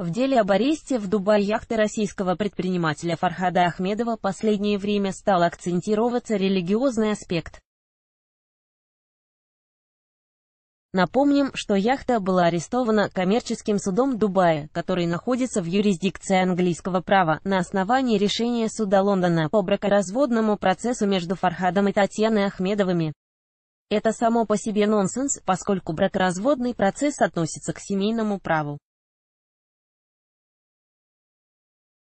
В деле об аресте в Дубае яхты российского предпринимателя Фархада Ахмедова последнее время стал акцентироваться религиозный аспект. Напомним, что яхта была арестована коммерческим судом Дубая, который находится в юрисдикции английского права, на основании решения суда Лондона по бракоразводному процессу между Фархадом и Татьяной Ахмедовыми. Это само по себе нонсенс, поскольку бракоразводный процесс относится к семейному праву.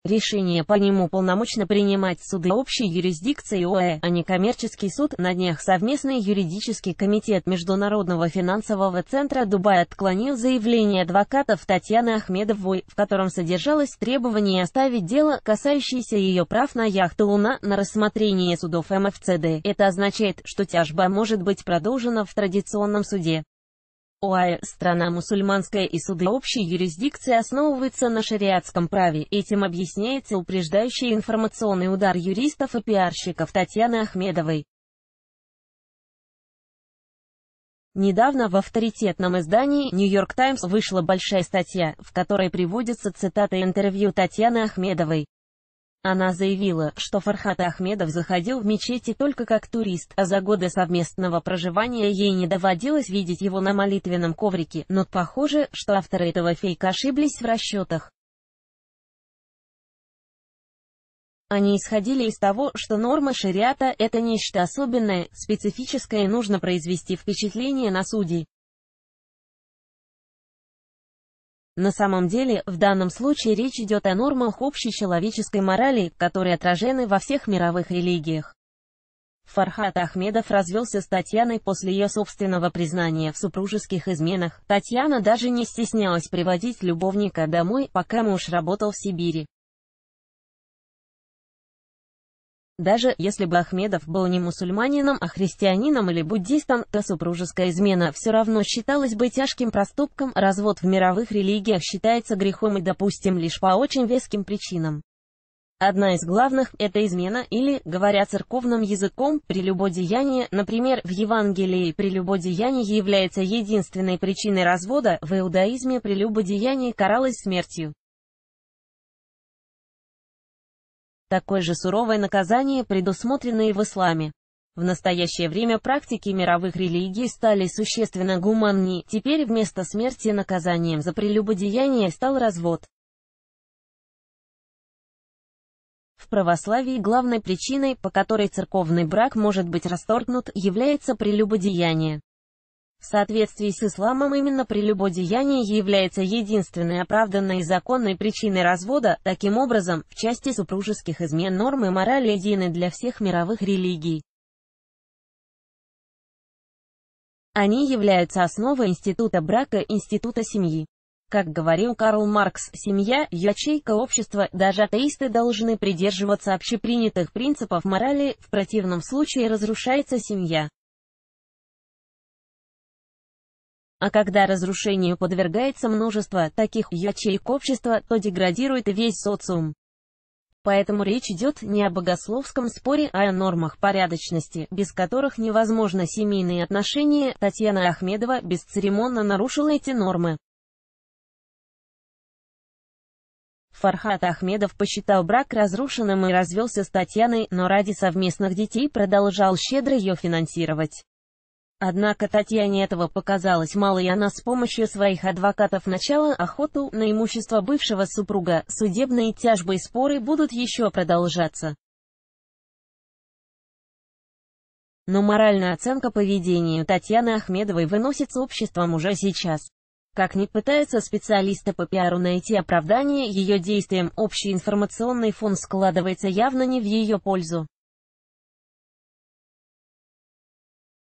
Решение по нему полномочно принимать суды общей юрисдикции ОАЭ, а не коммерческий суд. На днях совместный юридический комитет Международного финансового центра Дубая отклонил заявление адвокатов Татьяны Ахмедовой, в котором содержалось требование оставить дело, касающееся ее прав на яхту «Луна» на рассмотрение судов МФЦД. Это означает, что тяжба может быть продолжена в традиционном суде. ОАЭ, страна мусульманская и суды общей юрисдикции основываются на шариатском праве. Этим объясняется упреждающий информационный удар юристов и пиарщиков Татьяны Ахмедовой. Недавно в авторитетном издании «Нью-Йорк Таймс» вышла большая статья, в которой приводятся цитаты интервью Татьяны Ахмедовой. Она заявила, что Фархат Ахмедов заходил в мечети только как турист, а за годы совместного проживания ей не доводилось видеть его на молитвенном коврике, но похоже, что авторы этого фейка ошиблись в расчетах. Они исходили из того, что норма шариата – это нечто особенное, специфическое и нужно произвести впечатление на судей. На самом деле, в данном случае речь идет о нормах общечеловеческой морали, которые отражены во всех мировых религиях. Фархат Ахмедов развелся с Татьяной после ее собственного признания в супружеских изменах. Татьяна даже не стеснялась приводить любовника домой, пока муж работал в Сибири. Даже если бы Ахмедов был не мусульманином, а христианином или буддистом, то супружеская измена все равно считалась бы тяжким проступком, развод в мировых религиях считается грехом и допустим лишь по очень веским причинам. Одна из главных – это измена или, говоря церковным языком, прелюбодеяние, например, в Евангелии прелюбодеяние является единственной причиной развода, в иудаизме прелюбодеяние каралось смертью. Такое же суровое наказание предусмотрено и в исламе. В настоящее время практики мировых религий стали существенно гуманнее. Теперь вместо смерти наказанием за прелюбодеяние стал развод. В православии главной причиной, по которой церковный брак может быть расторгнут, является прелюбодеяние. В соответствии с исламом именно прелюбодеяние является единственной оправданной и законной причиной развода, таким образом, в части супружеских измен нормы морали едины для всех мировых религий. Они являются основой института брака, института семьи. Как говорил Карл Маркс, семья – ячейка общества, даже атеисты должны придерживаться общепринятых принципов морали, в противном случае разрушается семья. А когда разрушению подвергается множество таких ячеек общества, то деградирует весь социум. Поэтому речь идет не о богословском споре, а о нормах порядочности, без которых невозможно семейные отношения. Татьяна Ахмедова бесцеремонно нарушила эти нормы. Фархат Ахмедов посчитал брак разрушенным и развелся с Татьяной, но ради совместных детей продолжал щедро ее финансировать. Однако Татьяне этого показалось мало, и она с помощью своих адвокатов начала охоту на имущество бывшего супруга, судебные тяжбы и споры будут еще продолжаться. Но моральная оценка поведения Татьяны Ахмедовой выносится обществом уже сейчас. Как ни пытаются специалисты по пиару найти оправдание ее действиям, общий информационный фон складывается явно не в ее пользу.